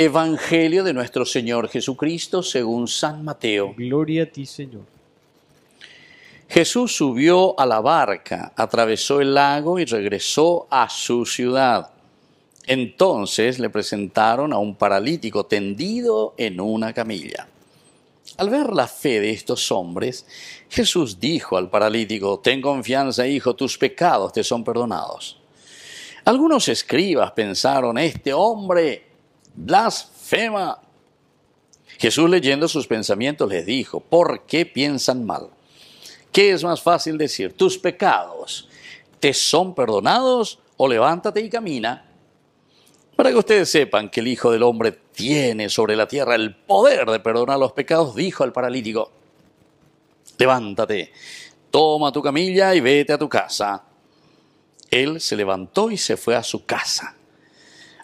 Evangelio de nuestro Señor Jesucristo según San Mateo. Gloria a ti, Señor. Jesús subió a la barca, atravesó el lago y regresó a su ciudad. Entonces le presentaron a un paralítico tendido en una camilla. Al ver la fe de estos hombres, Jesús dijo al paralítico, Ten confianza, hijo, tus pecados te son perdonados. Algunos escribas pensaron, este hombre blasfema. Jesús leyendo sus pensamientos les dijo, ¿por qué piensan mal? ¿Qué es más fácil decir? ¿Tus pecados te son perdonados o levántate y camina? Para que ustedes sepan que el Hijo del Hombre tiene sobre la tierra el poder de perdonar los pecados, dijo al paralítico, levántate, toma tu camilla y vete a tu casa. Él se levantó y se fue a su casa.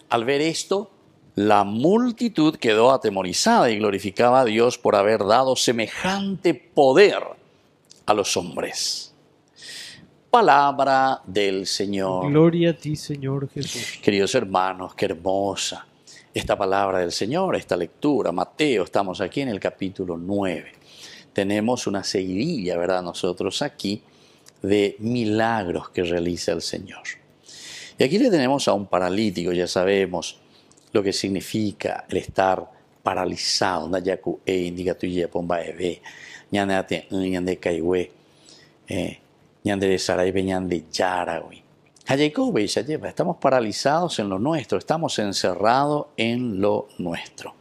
Al ver esto, la multitud quedó atemorizada y glorificaba a Dios por haber dado semejante poder a los hombres. Palabra del Señor. Gloria a ti, Señor Jesús. Queridos hermanos, qué hermosa esta palabra del Señor, esta lectura. Mateo, estamos aquí en el capítulo 9. Tenemos una seguidilla, ¿verdad? Nosotros aquí de milagros que realiza el Señor. Y aquí le tenemos a un paralítico, ya sabemos, lo que significa el estar paralizado, Nayaku E, eh, Nigatuye, Pomba Ebe, Ñanate, Ñande eh, Caigüe, Ñande eh, Saraibe, Ñande Yaragüe. Hayeko Bella lleva, estamos paralizados en lo nuestro, estamos encerrados en lo nuestro.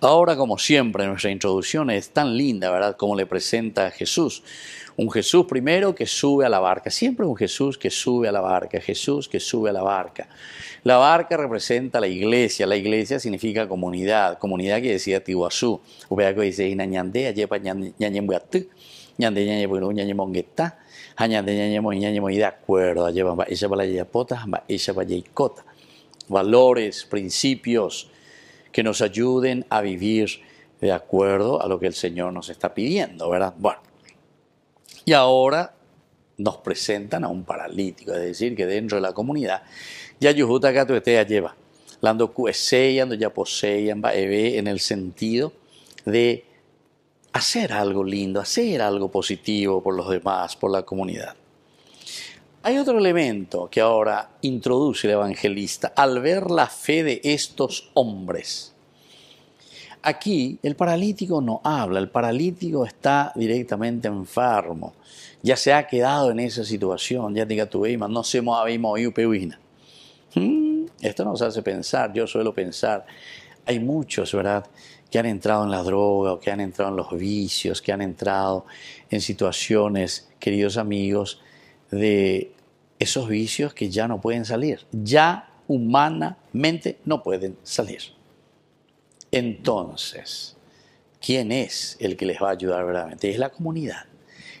Ahora, como siempre, nuestra introducción es tan linda, ¿verdad? Como le presenta a Jesús. Un Jesús primero que sube a la barca. Siempre un Jesús que sube a la barca. Jesús que sube a la barca. La barca representa la iglesia. La iglesia significa comunidad. Comunidad que decía Tiguazú. que dice, valores principios que nos ayuden a vivir de acuerdo a lo que el Señor nos está pidiendo, ¿verdad? Bueno, y ahora nos presentan a un paralítico, es decir, que dentro de la comunidad, ya yujuta Katuetea lleva, la ya poseyan, eh, en el sentido de hacer algo lindo, hacer algo positivo por los demás, por la comunidad. Hay otro elemento que ahora introduce el evangelista al ver la fe de estos hombres. Aquí el paralítico no habla, el paralítico está directamente enfermo, ya se ha quedado en esa situación, ya diga tu no se movió hmm, Esto nos hace pensar, yo suelo pensar, hay muchos, ¿verdad?, que han entrado en la droga o que han entrado en los vicios, que han entrado en situaciones, queridos amigos, de esos vicios que ya no pueden salir, ya humanamente no pueden salir. Entonces, ¿quién es el que les va a ayudar verdaderamente? Es la comunidad.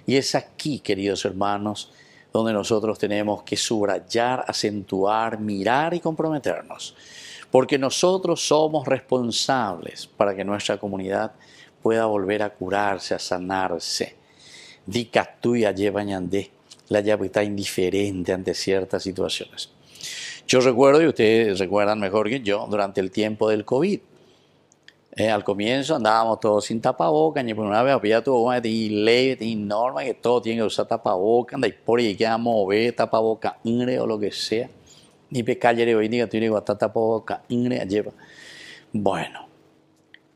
Y es aquí, queridos hermanos, donde nosotros tenemos que subrayar, acentuar, mirar y comprometernos. Porque nosotros somos responsables para que nuestra comunidad','////////////////////////////////////////////////////////////////////////////////////////////////////////////////////////////////////////////////////////////////////////////////////////////////////////////////////////////////////////////////////////////////////////////////////////////////////////////////////////////////////////////////////////////////////////////////////// pueda volver a a curarse, sanarse la llave está indiferente ante ciertas situaciones. Yo recuerdo, y ustedes recuerdan mejor que yo, durante el tiempo del COVID, eh, al comienzo andábamos todos sin tapabocas, Y por una vez había tuvo una ley, y norma que todo tiene que usar tapabocas, anda y por ahí quedamos, a mover tapabocas, ingre o lo que sea. Ni pe hoy tú tiene que estar tapabocas, ingre, lleva. Bueno,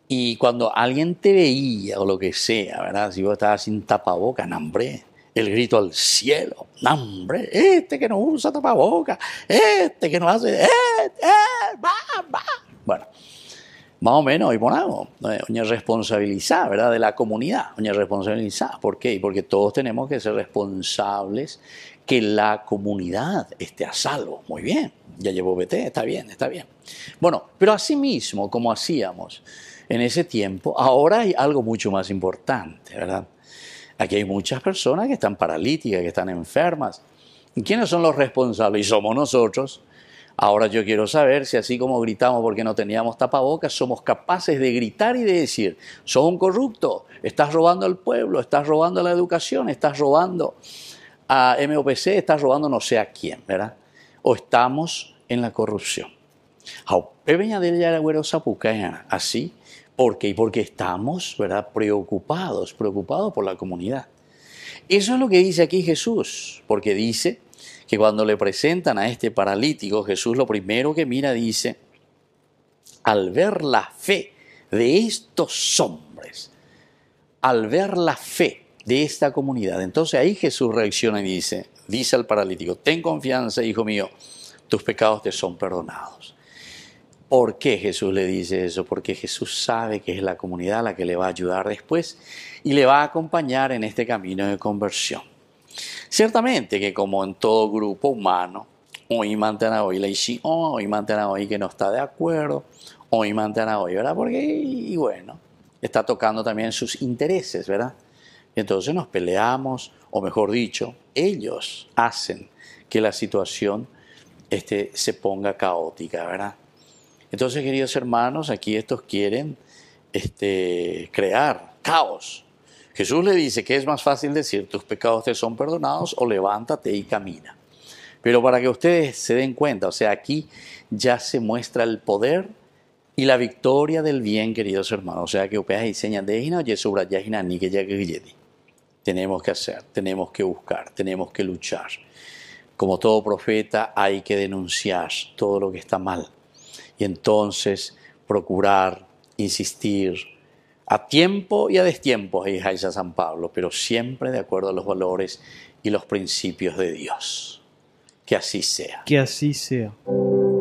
y cuando alguien te veía o lo que sea, ¿verdad? Si vos estabas sin tapabocas, hambre el grito al cielo. ¡Hombre! Este que no usa tapabocas, este que no hace. Eh, eh, Bueno, más o menos, y ponemos, una eh, responsabilizada, ¿verdad? De la comunidad, una responsabilizada. ¿Por qué? Porque todos tenemos que ser responsables que la comunidad esté a salvo. Muy bien, ya llevo BT, está bien, está bien. Bueno, pero asimismo, como hacíamos en ese tiempo, ahora hay algo mucho más importante, ¿verdad? Aquí hay muchas personas que están paralíticas, que están enfermas. quiénes son los responsables? Y somos nosotros. Ahora yo quiero saber si así como gritamos porque no teníamos tapabocas, somos capaces de gritar y de decir, sos un corrupto, estás robando al pueblo, estás robando la educación, estás robando a MOPC, estás robando no sé a quién, ¿verdad? O estamos en la corrupción. así ¿Por qué? Porque estamos ¿verdad? preocupados, preocupados por la comunidad. Eso es lo que dice aquí Jesús, porque dice que cuando le presentan a este paralítico, Jesús lo primero que mira dice, al ver la fe de estos hombres, al ver la fe de esta comunidad, entonces ahí Jesús reacciona y dice, dice al paralítico, ten confianza, hijo mío, tus pecados te son perdonados. ¿Por qué Jesús le dice eso? Porque Jesús sabe que es la comunidad la que le va a ayudar después y le va a acompañar en este camino de conversión. Ciertamente que como en todo grupo humano, hoy mantén a hoy la oh, hoy mantén a hoy que no está de acuerdo, hoy mantén a hoy, ¿verdad? Porque, y bueno, está tocando también sus intereses, ¿verdad? Entonces nos peleamos, o mejor dicho, ellos hacen que la situación este, se ponga caótica, ¿verdad? Entonces, queridos hermanos, aquí estos quieren este, crear caos. Jesús le dice que es más fácil decir tus pecados te son perdonados o levántate y camina. Pero para que ustedes se den cuenta, o sea, aquí ya se muestra el poder y la victoria del bien, queridos hermanos. O sea, que ustedes diseñan de ni que Tenemos que hacer, tenemos que buscar, tenemos que luchar. Como todo profeta, hay que denunciar todo lo que está mal y entonces procurar, insistir, a tiempo y a destiempo, hija a San Pablo, pero siempre de acuerdo a los valores y los principios de Dios. Que así sea. Que así sea.